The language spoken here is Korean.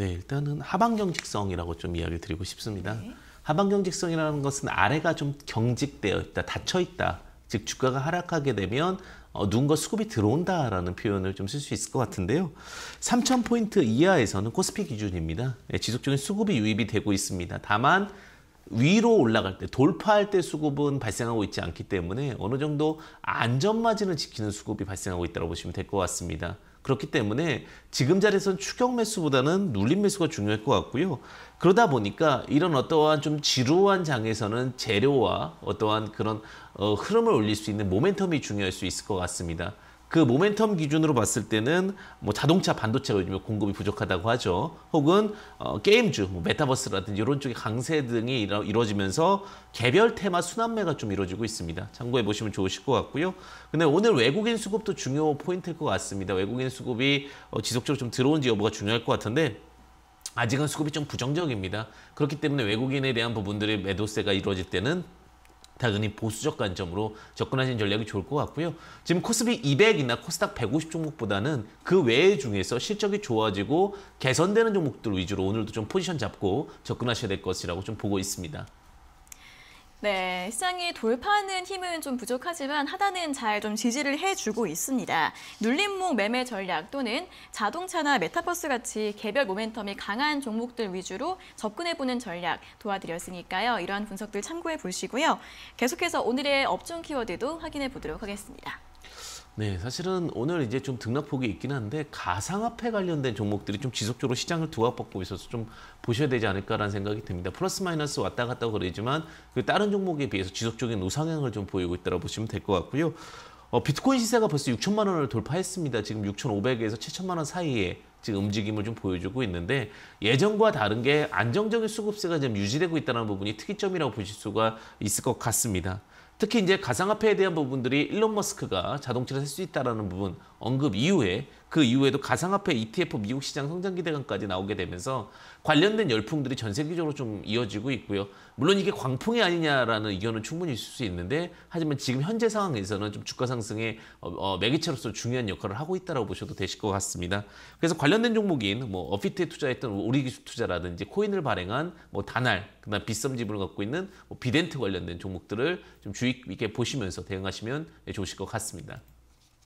네, 일단은 하반경직성이라고 좀 이야기를 드리고 싶습니다. 네. 하반경직성이라는 것은 아래가 좀 경직되어 있다, 닫혀 있다. 즉 주가가 하락하게 되면 어, 누군가 수급이 들어온다라는 표현을 좀 쓸 수 있을 것 같은데요. 3,000포인트 이하에서는 코스피 기준입니다. 네, 지속적인 수급이 유입이 되고 있습니다. 다만 위로 올라갈 때 돌파할 때 수급은 발생하고 있지 않기 때문에 어느 정도 안전마진을 지키는 수급이 발생하고 있다고 보시면 될 것 같습니다. 그렇기 때문에 지금 자리에선 추격 매수보다는 눌림 매수가 중요할 것 같고요. 그러다 보니까 이런 어떠한 좀 지루한 장에서는 재료와 어떠한 그런 어, 흐름을 올릴 수 있는 모멘텀이 중요할 수 있을 것 같습니다. 그 모멘텀 기준으로 봤을 때는 뭐 자동차 반도체가 요즘에 공급이 부족하다고 하죠. 혹은 어, 게임주, 뭐 메타버스라든지 이런 쪽의 강세 등이 이루, 이루어지면서 개별 테마 순환매가 좀 이루어지고 있습니다. 참고해 보시면 좋으실 것 같고요. 근데 오늘 외국인 수급도 중요 포인트일 것 같습니다. 외국인 수급이 어, 지속적으로 좀 들어온지 여부가 중요할 것 같은데 아직은 수급이 좀 부정적입니다. 그렇기 때문에 외국인에 대한 부분들의 매도세가 이루어질 때는 당연히 보수적 관점으로 접근하시는 전략이 좋을 것 같고요. 지금 코스피 200이나 코스닥 150 종목보다는 그 외의 중에서 실적이 좋아지고 개선되는 종목들 위주로 오늘도 좀 포지션 잡고 접근하셔야 될 것이라고 좀 보고 있습니다. 네, 시장이 돌파하는 힘은 좀 부족하지만 하단은 잘 좀 지지를 해주고 있습니다. 눌림목 매매 전략 또는 자동차나 메타버스 같이 개별 모멘텀이 강한 종목들 위주로 접근해보는 전략 도와드렸으니까요. 이러한 분석들 참고해 보시고요. 계속해서 오늘의 업종 키워드도 확인해 보도록 하겠습니다. 네, 사실은 오늘 이제 좀 등락폭이 있긴 한데 가상화폐 관련된 종목들이 좀 지속적으로 시장을 두각받고 있어서 좀 보셔야 되지 않을까라는 생각이 듭니다. 플러스 마이너스 왔다 갔다 그러지만 그 다른 종목에 비해서 지속적인 우상향을 좀 보이고 있다고 보시면 될 것 같고요. 어, 비트코인 시세가 벌써 6천만 원을 돌파했습니다. 지금 6,500에서 7천만 원 사이에 지금 움직임을 좀 보여주고 있는데 예전과 다른 게 안정적인 수급세가 지금 유지되고 있다는 부분이 특이점이라고 보실 수가 있을 것 같습니다. 특히 이제 가상화폐에 대한 부분들이 일론 머스크가 자동차를 살 수 있다라는 부분 언급 이후에 그 이후에도 가상화폐 ETF 미국 시장 성장 기대감까지 나오게 되면서 관련된 열풍들이 전 세계적으로 좀 이어지고 있고요. 물론 이게 광풍이 아니냐라는 의견은 충분히 있을 수 있는데 하지만 지금 현재 상황에서는 좀 주가 상승의 어, 어, 매개체로서 중요한 역할을 하고 있다고 보셔도 되실 것 같습니다. 그래서 관련된 종목인 뭐 어피트에 투자했던 우리기수 투자라든지 코인을 발행한 뭐 다날 그다음 비썸 지분을 갖고 있는 뭐 비덴트 관련된 종목들을 좀 주의 수익 이렇게 보시면서 대응하시면 좋으실 것 같습니다.